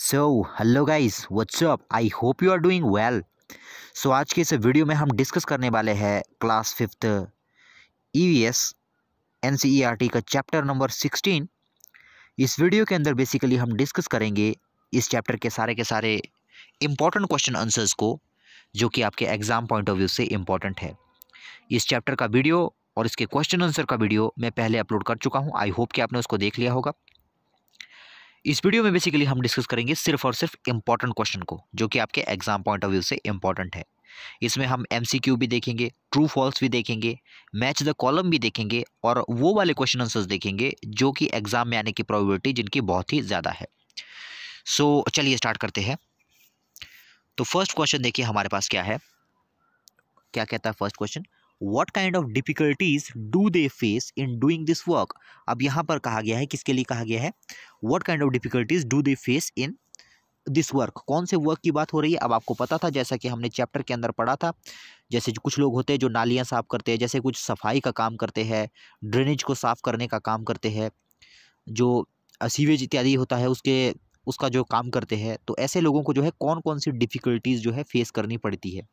so hello guys what's up I hope you are doing well so आज के इस video में हम डिस्कस करने वाले हैं class fifth E V S N C E R T का चैप्टर नंबर सिक्सटीन इस वीडियो के अंदर बेसिकली हम डिस्कस करेंगे इस चैप्टर के सारे के सारे इम्पॉर्टेंट क्वेश्चन आंसर्स को जो कि आपके एग्ज़ाम पॉइंट ऑफ व्यू से इम्पॉर्टेंट है इस चैप्टर का वीडियो और इसके क्वेश्चन आंसर का वीडियो मैं पहले अपलोड कर चुका हूँ आई होप कि आपने उसको देख लिया होगा इस वीडियो में बेसिकली हम डिस्कस करेंगे सिर्फ और सिर्फ इम्पॉर्टेंट क्वेश्चन को जो कि आपके एग्जाम पॉइंट ऑफ व्यू से इम्पॉर्टेंट है इसमें हम एम भी देखेंगे ट्रू फॉल्स भी देखेंगे मैच द कॉलम भी देखेंगे और वो वाले क्वेश्चन आंसर्स देखेंगे जो कि एग्जाम में आने की प्रॉबिलिटी जिनकी बहुत ही ज़्यादा है सो so, चलिए स्टार्ट करते हैं तो फर्स्ट क्वेश्चन देखिए हमारे पास क्या है क्या कहता है first question what kind of difficulties do they face in doing this work अब यहाँ पर कहा गया है किसके लिए कहा गया है what kind of difficulties do they face in this work कौन से वर्क की बात हो रही है अब आपको पता था जैसा कि हमने चैप्टर के अंदर पढ़ा था जैसे जो कुछ लोग होते हैं जो नालियाँ साफ़ करते हैं जैसे कुछ सफाई का काम करते हैं ड्रेनेज को साफ़ करने का काम करते हैं जो सीवेज इत्यादि होता है उसके उसका जो काम करते हैं तो ऐसे लोगों को जो है कौन कौन सी डिफ़िकल्टीज़ जो है फेस करनी पड़ती है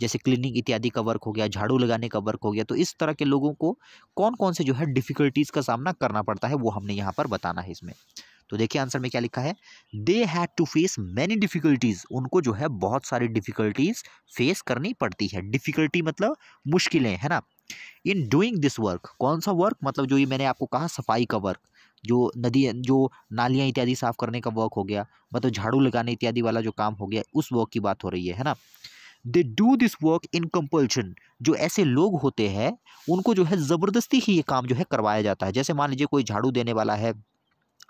जैसे क्लीनिंग इत्यादि का वर्क हो गया झाड़ू लगाने का वर्क हो गया तो इस तरह के लोगों को कौन कौन से जो है डिफ़िकल्टीज़ का सामना करना पड़ता है वो हमने यहाँ पर बताना है इसमें तो देखिए आंसर में क्या लिखा है they had to face many difficulties उनको जो है बहुत सारी डिफ़िकल्टीज़ फेस करनी पड़ती है डिफ़िकल्टी मतलब मुश्किलें है ना इन डूइंग दिस वर्क कौन सा वर्क मतलब जो ये मैंने आपको कहा सफाई का वर्क जो नदी जो नालियाँ इत्यादि साफ़ करने का वर्क हो गया मतलब झाड़ू लगाने इत्यादि वाला जो काम हो गया उस वर्क की बात हो रही है है ना they do this work in compulsion जो ऐसे लोग होते हैं उनको जो है ज़बरदस्ती ही ये काम जो है करवाया जाता है जैसे मान लीजिए कोई झाड़ू देने वाला है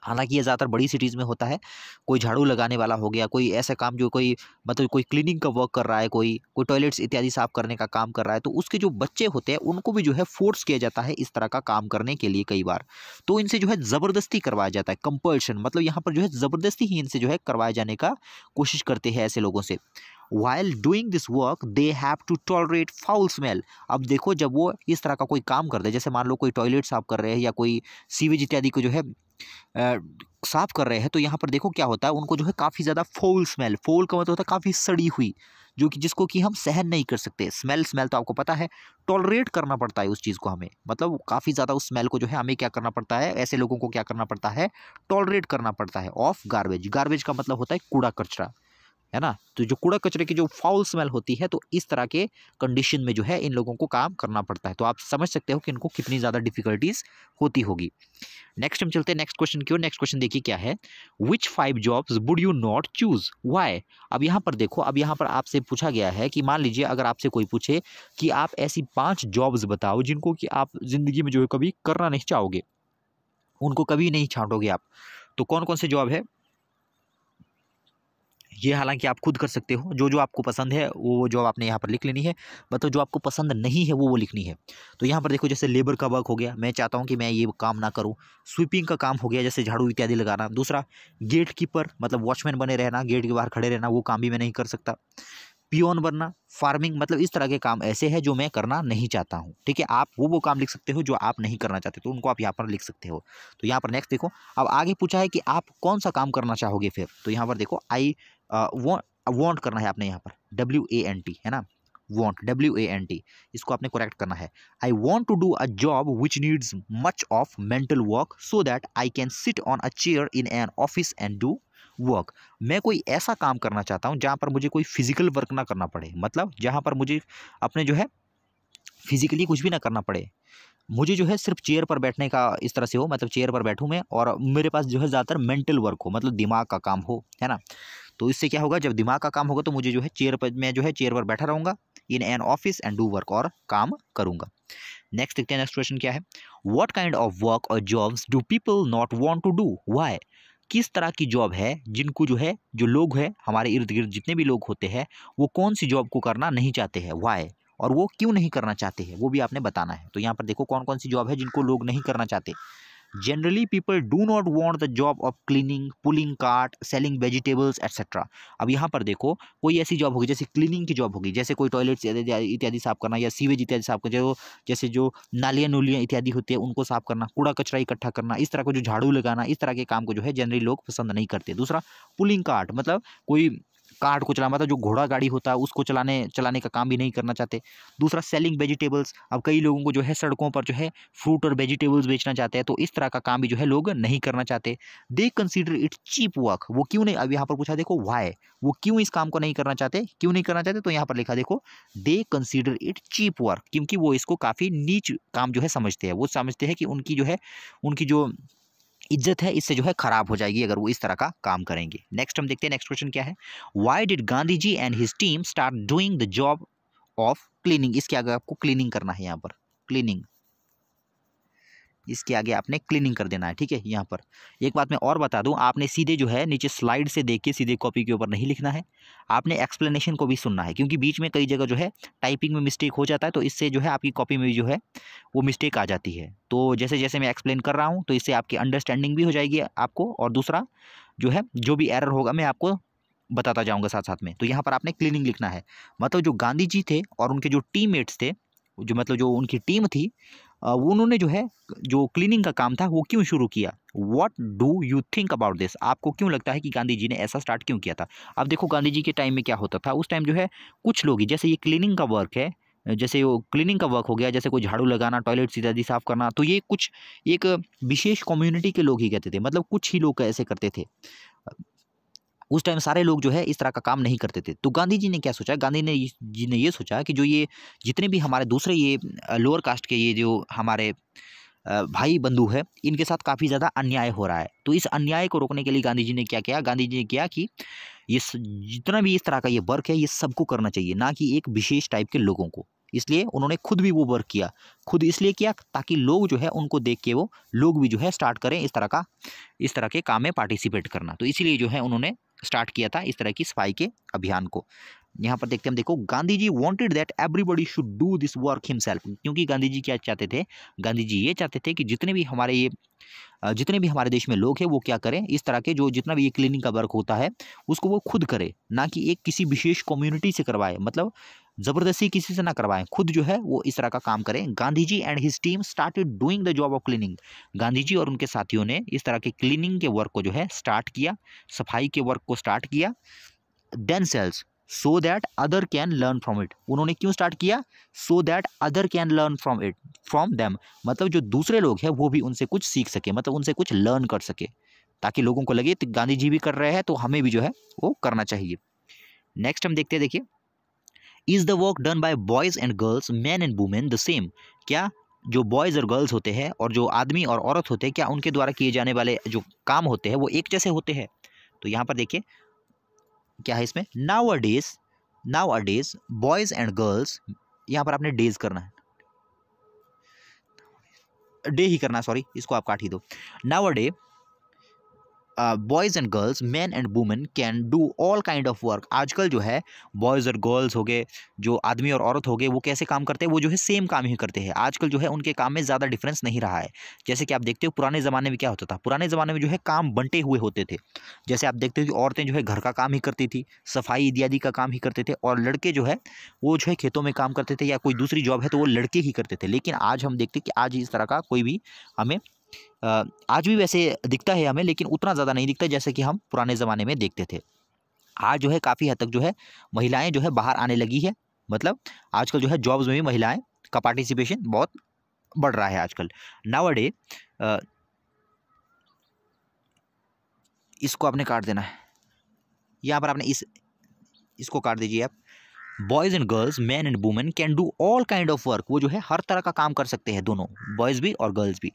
हालांकि ये ज़्यादातर बड़ी सिटीज़ में होता है कोई झाड़ू लगाने वाला हो गया कोई ऐसा काम जो कोई मतलब कोई क्लीनिंग का वर्क कर रहा है कोई कोई टॉयलेट्स इत्यादि साफ़ करने का काम कर रहा है तो उसके जो बच्चे होते हैं उनको भी जो है फोर्स किया जाता है इस तरह का काम करने के लिए कई बार तो इनसे जो है ज़बरदस्ती करवाया जाता है कंपल्शन मतलब यहाँ पर जो है ज़बरदस्ती ही इनसे जो है करवाए जाने का कोशिश करते हैं ऐसे लोगों से while doing this work they have to tolerate foul smell अब देखो जब वो इस तरह का कोई काम करते हैं जैसे मान लो कोई टॉयलेट साफ कर रहे हैं या कोई सीवेज इत्यादि को जो है साफ़ कर रहे हैं तो यहाँ पर देखो क्या होता है उनको जो है काफ़ी ज़्यादा फोल स्मेल फोल का मतलब होता है काफ़ी सड़ी हुई जो कि जिसको कि हम सहन नहीं कर सकते स्मेल स्मेल तो आपको पता है टॉलरेट करना पड़ता है उस चीज़ को हमें मतलब काफ़ी ज़्यादा उस स्मेल को जो है हमें क्या करना पड़ता है ऐसे लोगों को क्या करना पड़ता है टॉलरेट करना पड़ता है ऑफ गार्बेज गार्बेज का मतलब होता है कूड़ा कचरा है ना तो जो कूड़ा कचरे की जो फाउल स्मेल होती है तो इस तरह के कंडीशन में जो है इन लोगों को काम करना पड़ता है तो आप समझ सकते हो कि इनको कितनी ज़्यादा डिफिकल्टीज होती होगी नेक्स्ट हम चलते हैं नेक्स्ट क्वेश्चन की ओर नेक्स्ट क्वेश्चन देखिए क्या है which five jobs would you not choose why अब यहाँ पर देखो अब यहाँ पर आपसे पूछा गया है कि मान लीजिए अगर आपसे कोई पूछे कि आप ऐसी पाँच जॉब्स बताओ जिनको कि आप ज़िंदगी में जो है कभी करना नहीं चाहोगे उनको कभी नहीं छाँटोगे आप तो कौन कौन से जॉब है ये हालांकि आप खुद कर सकते हो जो जो आपको पसंद है वो वो जॉब आपने यहाँ पर लिख लेनी है मतलब जो आपको पसंद नहीं है वो वो लिखनी है तो यहाँ पर देखो जैसे लेबर का वर्क हो गया मैं चाहता हूँ कि मैं ये काम ना करूँ स्वीपिंग का काम हो गया जैसे झाड़ू इत्यादि लगाना दूसरा गेट कीपर मतलब वॉचमैन बने रहना गेट के बाहर खड़े रहना वो काम भी मैं नहीं कर सकता पियोन बनना फार्मिंग मतलब इस तरह के काम ऐसे हैं जो मैं करना नहीं चाहता हूँ ठीक है आप वो वो काम लिख सकते हो जो आप नहीं करना चाहते तो उनको आप यहाँ पर लिख सकते हो तो यहाँ पर नेक्स्ट देखो अब आगे पूछा है कि आप कौन सा काम करना चाहोगे फिर तो यहाँ पर देखो आई वॉन्ट करना है आपने यहाँ पर डब्ल्यू ए एन टी है ना want W A N T इसको आपने करेक्ट करना है I want to do a job which needs much of mental work so that I can sit on a chair in an office and do work मैं कोई ऐसा काम करना चाहता हूँ जहाँ पर मुझे कोई फिजिकल वर्क ना करना पड़े मतलब जहाँ पर मुझे अपने जो है फिजिकली कुछ भी ना करना पड़े मुझे जो है सिर्फ चेयर पर बैठने का इस तरह से हो मतलब चेयर पर बैठूँ मैं और मेरे पास जो है ज़्यादातर मेंटल वर्क हो मतलब दिमाग का काम हो है ना तो इससे क्या होगा जब दिमाग का काम होगा तो मुझे जो है चेयर पर मैं जो है चेयर पर बैठा रहूँगा in an office and do work और काम करूँगा नेक्स्ट देखते हैं नेक्स्ट क्वेश्चन क्या है वॉट काइंड ऑफ वर्क और jobs do people not want to do why किस तरह की जॉब है जिनको जो है जो लोग हैं हमारे इर्द गिर्द जितने भी लोग होते हैं वो कौन सी जॉब को करना नहीं चाहते हैं वाई और वो क्यों नहीं करना चाहते हैं वो भी आपने बताना है तो यहाँ पर देखो कौन कौन सी जॉब है जिनको लोग नहीं करना चाहते generally people do not want the job of cleaning pulling cart selling vegetables etc अब यहाँ पर देखो कोई ऐसी जॉब होगी जैसे क्लीनिंग की जॉब होगी जैसे कोई टॉयलेट्स इत्यादि साफ करना या सीवेज इत्यादि साफ करना जो जैसे जो नालियाँ नूलियाँ इत्यादि होती है उनको साफ करना कूड़ा कचरा इकट्ठा करना इस तरह को जो झाड़ू लगाना इस तरह के काम को जो है जनरली लोग पसंद नहीं करते दूसरा पुलिंग कार्ट मतलब कोई कार्ट को चलाना मतलब जो घोड़ा गाड़ी होता है उसको चलाने चलाने का काम भी नहीं करना चाहते दूसरा सेलिंग वेजिटेबल्स अब कई लोगों को जो है सड़कों पर जो है फ्रूट और वेजिटेबल्स बेचना चाहते हैं तो इस तरह का काम भी जो है लोग नहीं करना चाहते they consider it cheap work वो क्यों नहीं अब यहाँ पर पूछा देखो वाई वो क्यों इस काम को नहीं करना चाहते क्यों नहीं करना चाहते तो यहाँ पर लिखा देखो they consider it cheap work क्योंकि वो इसको काफ़ी नीच काम जो है समझते हैं वो समझते हैं कि उनकी जो है उनकी जो इज्जत है इससे जो है ख़राब हो जाएगी अगर वो इस तरह का काम करेंगे नेक्स्ट हम देखते हैं नेक्स्ट क्वेश्चन क्या है why did Gandhi ji and his team start doing the job of cleaning इसके आगे आपको क्लीनिंग करना है यहाँ पर क्लीनिंग इसके आगे आपने क्लीनिंग कर देना है ठीक है यहाँ पर एक बात मैं और बता दूँ आपने सीधे जो है नीचे स्लाइड से देख के सीधे कॉपी के ऊपर नहीं लिखना है आपने एक्सप्लेनेशन को भी सुनना है क्योंकि बीच में कई जगह जो है टाइपिंग में मिस्टेक हो जाता है तो इससे जो है आपकी कॉपी में जो है वो मिस्टेक आ जाती है तो जैसे जैसे मैं एक्सप्लेन कर रहा हूँ तो इससे आपकी अंडरस्टैंडिंग भी हो जाएगी आपको और दूसरा जो है जो भी एरर होगा मैं आपको बताता जाऊँगा साथ साथ में तो यहाँ पर आपने क्लीनिंग लिखना है मतलब जो गांधी जी थे और उनके जो टीम थे जो मतलब जो उनकी टीम थी उन्होंने जो है जो क्लीनिंग का काम था वो क्यों शुरू किया what do you think about this आपको क्यों लगता है कि गांधी जी ने ऐसा स्टार्ट क्यों किया था अब देखो गांधी जी के टाइम में क्या होता था उस टाइम जो है कुछ लोग जैसे ये क्लीनिंग का वर्क है जैसे वो क्लीनिंग का वर्क हो गया जैसे कोई झाड़ू लगाना सीधा दी साफ़ करना तो ये कुछ एक विशेष कम्युनिटी के लोग ही कहते थे मतलब कुछ ही लोग ऐसे करते थे उस टाइम सारे लोग जो है इस तरह का काम नहीं करते थे तो गांधी जी ने क्या सोचा गांधी ने जी ने ये सोचा कि जो ये जितने भी हमारे दूसरे ये लोअर कास्ट के ये जो हमारे भाई बंधु है इनके साथ काफ़ी ज़्यादा अन्याय हो रहा है तो इस अन्याय को रोकने के लिए गांधी जी ने क्या किया गांधी जी ने किया कि ये जितना भी इस तरह का ये वर्क है ये सबको करना चाहिए ना कि एक विशेष टाइप के लोगों को इसलिए उन्होंने खुद भी वो वर्क किया खुद इसलिए किया ताकि लोग जो है उनको देख के वो लोग भी जो है स्टार्ट करें इस तरह का इस तरह के काम में पार्टिसिपेट करना तो इसीलिए जो है उन्होंने स्टार्ट किया था इस तरह की सफाई के अभियान को यहाँ पर देखते हम देखो Gandhi ji wanted that everybody should do this work himself क्योंकि गांधी जी क्या चाहते थे गांधी जी ये चाहते थे कि जितने भी हमारे ये जितने भी हमारे देश में लोग हैं वो क्या करें इस तरह के जो जितना भी ये क्लीनिंग का वर्क होता है उसको वो खुद करे ना कि एक किसी विशेष कम्युनिटी से करवाए मतलब ज़बरदस्ती किसी से ना करवाएं खुद जो है वो इस तरह का काम करें Gandhi ji and his team started doing the job of cleaning Gandhi ji और उनके साथियों ने इस तरह के क्लीनिंग के वर्क को जो है स्टार्ट किया सफाई के वर्क को स्टार्ट किया themselves so that other can learn from it उन्होंने क्यों स्टार्ट किया so that other can learn from it from them मतलब जो दूसरे लोग हैं वो भी उनसे कुछ सीख सके मतलब उनसे कुछ लर्न कर सके ताकि लोगों को लगे तो गांधी जी भी कर रहे हैं तो हमें भी जो है वो करना चाहिए नेक्स्ट हम देखते हैं देखिए is the work done by boys and girls man and women the same क्या जो बॉयज़ और गर्ल्स होते हैं और जो आदमी और औरत होते हैं क्या उनके द्वारा किए जाने वाले जो काम होते हैं वो एक जैसे होते हैं तो यहाँ पर देखिए क्या है इसमें nowadays nowadays boys and girls यहाँ पर आपने डेज करना है डे ही करना सॉरी इसको आप काट ही दो nowadays boys and girls man and women can do all kind of work आजकल जो है बॉयज़ और गर्ल्स हो गए जो आदमी और औरत हो गए वो कैसे काम करते हैं वो जो है सेम काम ही करते हैं आजकल जो है उनके काम में ज़्यादा डिफरेंस नहीं रहा है जैसे कि आप देखते हो पुराने ज़माने में क्या होता था पुराने ज़माने में जो है काम बंटे हुए होते थे जैसे आप देखते हो कि औरतें जो है घर का काम ही करती थी सफाई इत्यादि का काम ही करते थे और लड़के जो है वो जो है खेतों में काम करते थे या कोई दूसरी जॉब है तो वो लड़के ही करते थे लेकिन आज हम देखते कि आज इस तरह का कोई भी हमें आज भी वैसे दिखता है हमें लेकिन उतना ज़्यादा नहीं दिखता जैसे कि हम पुराने ज़माने में देखते थे आज जो है काफ़ी हद तक जो है महिलाएं जो है बाहर आने लगी है मतलब आजकल जो है जॉब्स में भी महिलाएं का पार्टिसिपेशन बहुत बढ़ रहा है आजकल नाव डे इसको आपने काट देना है यहाँ पर आपने इस इसको काट दीजिए आप boys and girls man and women can do all kind of work वो जो है हर तरह का काम कर सकते हैं दोनों बॉयज़ भी और गर्ल्स भी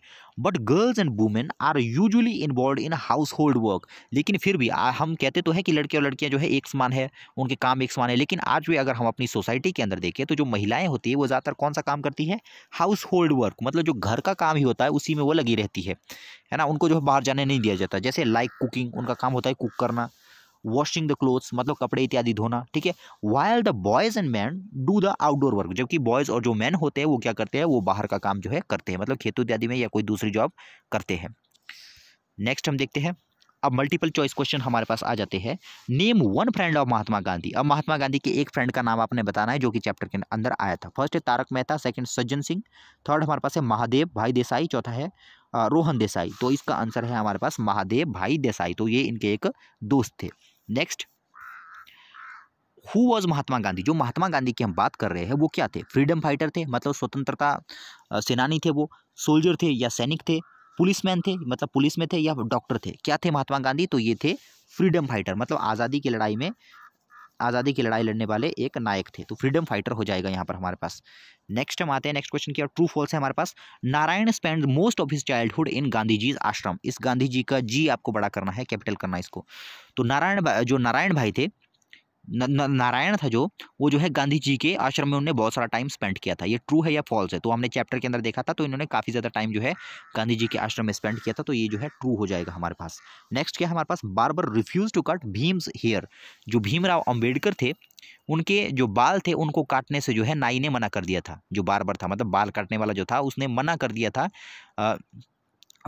but girls and women are usually involve in household work लेकिन फिर भी आ, हम कहते तो हैं कि लड़के और लड़कियां जो है एक समान है उनके काम एक समान है लेकिन आज भी अगर हम अपनी सोसाइटी के अंदर देखें तो जो महिलाएं होती है वो ज़्यादातर कौन सा काम करती है हाउस होल्ड वर्क मतलब जो घर का काम ही होता है उसी में वो लगी रहती है है ना उनको जो है बाहर जाने नहीं दिया जाता जैसे लाइक कुकिंग उनका काम होता है कुक करना वॉशिंग द क्लोथ्स मतलब कपड़े इत्यादि धोना ठीक है while the boys and man do the outdoor work जबकि बॉयज़ और जो मैन होते हैं वो क्या करते हैं वो बाहर का काम जो है करते हैं मतलब खेतों इत्यादि में या कोई दूसरी जॉब करते हैं नेक्स्ट हम देखते हैं अब मल्टीपल चॉइस क्वेश्चन हमारे पास आ जाते हैं name one friend of Mahatma Gandhi अब महात्मा गांधी के एक फ्रेंड का नाम आपने बताना है जो कि चैप्टर के अंदर आया था फर्स्ट है तारक मेहता सेकंड सज्जन सिंह थर्ड हमारे पास है महादेव भाई देसाई चौथा है रोहन देसाई तो इसका आंसर है हमारे पास महादेव भाई देसाई तो ये इनके एक दोस्त थे next who was Mahatma Gandhi जो महात्मा गांधी की हम बात कर रहे हैं वो क्या थे फ्रीडम फाइटर थे मतलब स्वतंत्रता सेनानी थे वो सोल्जर थे या सैनिक थे पुलिसमैन थे मतलब पुलिस में थे या डॉक्टर थे क्या थे महात्मा गांधी तो ये थे फ्रीडम फाइटर मतलब आज़ादी की लड़ाई में आज़ादी की लड़ाई लड़ने वाले एक नायक थे तो फ्रीडम फाइटर हो जाएगा यहाँ पर हमारे पास नेक्स्ट हम आते हैं नेक्स्ट क्वेश्चन और ट्रू फॉल्स है हमारे पास Narayan spend most of his childhood in Gandhi ji ashram इस गांधी जी का जी आपको बड़ा करना है कैपिटल करना है इसको तो नारायण जो नारायण भाई थे नारायण था जो वो जो है गांधी जी के आश्रम में उन्होंने बहुत सारा टाइम स्पेंड किया था ये ट्रू है या फॉल्स है तो हमने चैप्टर के अंदर देखा था तो इन्होंने काफ़ी ज़्यादा टाइम जो है गांधी जी के आश्रम में स्पेंड किया था तो ये जो है ट्रू हो जाएगा हमारे पास नेक्स्ट क्या हमारे पास बार बार refuse to cut Bhim's hair जो भीमराव अम्बेडकर थे उनके जो बाल थे उनको काटने से जो है नाई ने मना कर दिया था जो बार बार था मतलब बाल काटने वाला जो था उसने मना कर दिया था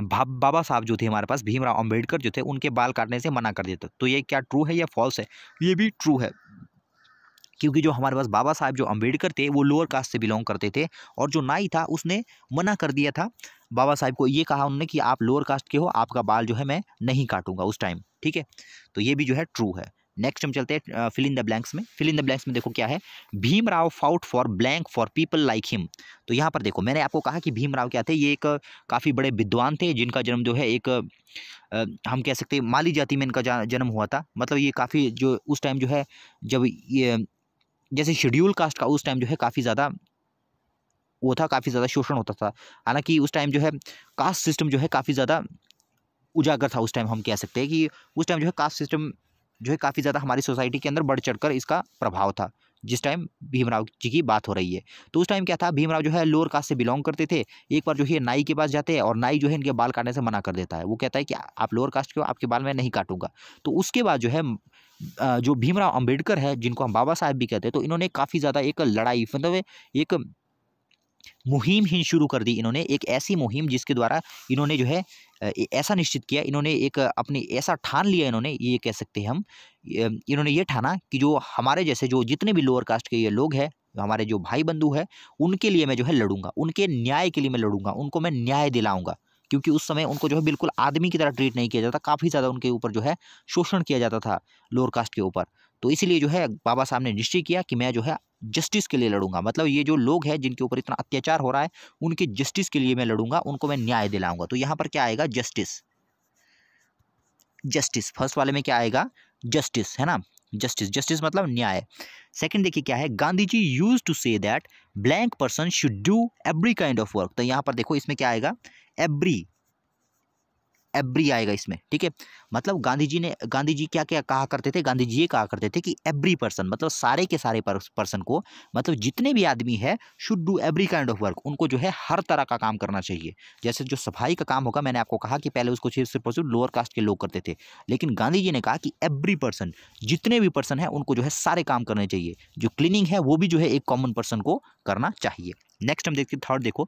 भा बाबा साहब जो थे हमारे पास भीमराव अंबेडकर जो थे उनके बाल काटने से मना कर देते तो ये क्या ट्रू है या फॉल्स है ये भी ट्रू है क्योंकि जो हमारे पास बाबा साहब जो अंबेडकर थे वो लोअर कास्ट से बिलोंग करते थे और जो नाई था उसने मना कर दिया था बाबा साहब को ये कहा उन्होंने कि आप लोअर कास्ट के हो आपका बाल जो है मैं नहीं काटूंगा उस टाइम ठीक है तो ये भी जो है ट्रू है नेक्स्ट हम चलते हैं फिल इन द ब्लैंक्स में फिल इन द ब्लैंक्स में देखो क्या है Bhimrao fought for blank for people like him तो यहाँ पर देखो मैंने आपको कहा कि भीमराव क्या थे ये एक काफ़ी बड़े विद्वान थे जिनका जन्म जो है एक हम कह सकते हैं माली जाति में इनका जन्म हुआ था मतलब ये काफ़ी जो उस टाइम जो है जब ये जैसे शेड्यूल कास्ट का उस टाइम जो है काफ़ी ज़्यादा वो था काफ़ी ज़्यादा शोषण होता था हालांकि उस टाइम जो है कास्ट सिस्टम जो है काफ़ी ज़्यादा उजागर था उस टाइम हम कह सकते हैं कि उस टाइम जो है कास्ट सिस्टम जो है काफ़ी ज़्यादा हमारी सोसाइटी के अंदर बढ़ चढ़कर इसका प्रभाव था जिस टाइम भीमराव जी की बात हो रही है तो उस टाइम क्या था भीमराव जो है लोअर कास्ट से बिलोंग करते थे एक बार जो है नाई के पास जाते हैं और नाई जो है इनके बाल काटने से मना कर देता है वो कहता है कि आप लोअर कास्ट के हो आपके बाल मैं नहीं काटूंगा तो उसके बाद जो है जो भीमराव अंबेडकर है जिनको हम बाबा साहब भी कहते हैं तो इन्होंने काफ़ी ज़्यादा एक लड़ाई मतलब एक मुहिम ही शुरू कर दी इन्होंने एक ऐसी मुहिम जिसके द्वारा इन्होंने जो है ऐसा निश्चित किया इन्होंने एक अपनी ऐसा ठान लिया इन्होंने ये कह सकते हैं हम इन्होंने ये ठाना कि जो हमारे जैसे जो जितने भी लोअर कास्ट के ये लोग हैं हमारे जो भाई बंधु है उनके लिए मैं जो है लड़ूंगा उनके न्याय के लिए मैं लड़ूंगा उनको मैं न्याय दिलाऊंगा क्योंकि उस समय उनको जो है बिल्कुल आदमी की तरह ट्रीट नहीं किया जाता काफ़ी ज़्यादा उनके ऊपर जो है शोषण किया जाता था लोअर कास्ट के ऊपर तो इसीलिए जो है बाबा साहब ने निश्चय किया कि मैं जो है जस्टिस के लिए लड़ूंगा मतलब ये जो लोग हैं जिनके ऊपर इतना अत्याचार हो रहा है उनके जस्टिस के लिए मैं लड़ूंगा उनको मैं न्याय दिलाऊंगा तो यहाँ पर क्या आएगा जस्टिस जस्टिस फर्स्ट वाले में क्या आएगा जस्टिस है ना जस्टिस जस्टिस मतलब न्याय सेकंड देखिए क्या है Gandhi ji use to say that blank person should do every kind of work तो यहाँ पर देखो इसमें क्या आएगा एवरी एब्री आएगा इसमें ठीक है मतलब गांधी जी ने गांधी जी क्या क्या कहा करते थे गांधी जी ये कहा करते थे कि एवरी पर्सन मतलब सारे के सारे पर्सन को मतलब जितने भी आदमी है should do every kind of work उनको जो है हर तरह का काम करना चाहिए जैसे जो सफाई का काम होगा मैंने आपको कहा कि पहले उसको सिर्फ और सिर्फ लोअर कास्ट के लोग करते थे लेकिन गांधी जी ने कहा कि एवरी पर्सन जितने भी पर्सन है उनको जो है सारे काम करने चाहिए जो क्लीनिंग है वो भी जो है एक कॉमन पर्सन को करना चाहिए नेक्स्ट हम देखते थर्ड देखो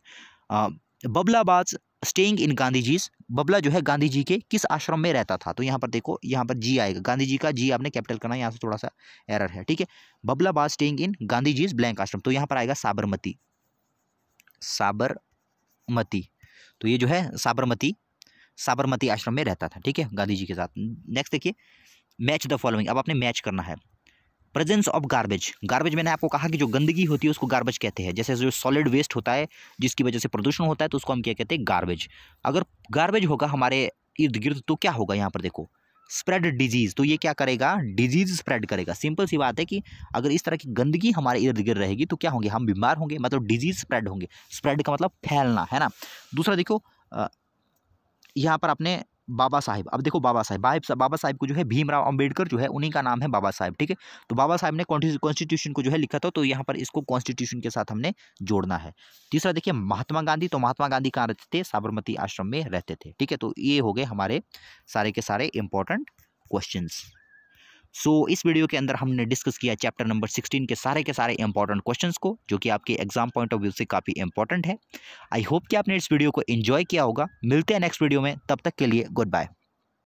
बबलाबाज स्टेइंग इन गांधी जीज बबला जो है गांधी जी के किस आश्रम में रहता था तो यहाँ पर देखो यहाँ पर जी आएगा गांधी जी का जी आपने कैपिटल करना है यहाँ से थोड़ा सा एरर है ठीक है Babla was staying in Gandhi ji's blank ashram तो यहाँ पर आएगा साबरमती साबरमती तो ये जो है साबरमती साबरमती आश्रम में रहता था ठीक है गांधी जी के साथ नेक्स्ट देखिए मैच द फॉलोइंग अब आपने मैच करना है प्रेजेंस ऑफ गार्बेज गार्बेज मैंने आपको कहा कि जो गंदगी होती है उसको गार्बेज कहते हैं जैसे जो सॉलिड वेस्ट होता है जिसकी वजह से प्रदूषण होता है तो उसको हम क्या कहते हैं गार्बेज अगर गार्बेज होगा हमारे इर्द गिर्द तो क्या होगा यहाँ पर देखो स्प्रेड डिजीज़ तो ये क्या करेगा डिजीज़ स्प्रेड करेगा सिंपल सी बात है कि अगर इस तरह की गंदगी हमारे इर्द गिर्द रहेगी तो क्या होंगे हम बीमार होंगे मतलब डिजीज़ स्प्रेड होंगे स्प्रेड का मतलब फैलना है ना दूसरा देखो यहाँ पर आपने बाबा साहेब अब देखो बाबा साहब बाहिब बाबा साहब को जो है भीमराव अंबेडकर जो है उन्हीं का नाम है बाबा साहेब ठीक है तो बाबा साहेब ने कॉन्स्टिट्यूशन को जो है लिखा था तो यहाँ पर इसको कॉन्स्टिट्यूशन के साथ हमने जोड़ना है तीसरा देखिए महात्मा गांधी तो महात्मा गांधी कहाँ रहते थे साबरमती आश्रम में रहते थे ठीक है तो ये हो गए हमारे सारे के सारे इंपॉर्टेंट क्वेश्चंस सो so, इस वीडियो के अंदर हमने डिस्कस किया चैप्टर नंबर 16 के सारे के सारे इंपॉर्टेंट क्वेश्चंस को जो कि आपके एग्जाम पॉइंट ऑफ व्यू से काफ़ी इंपॉर्टेंट है आई होप कि आपने इस वीडियो को एंजॉय किया होगा मिलते हैं नेक्स्ट वीडियो में तब तक के लिए गुड बाय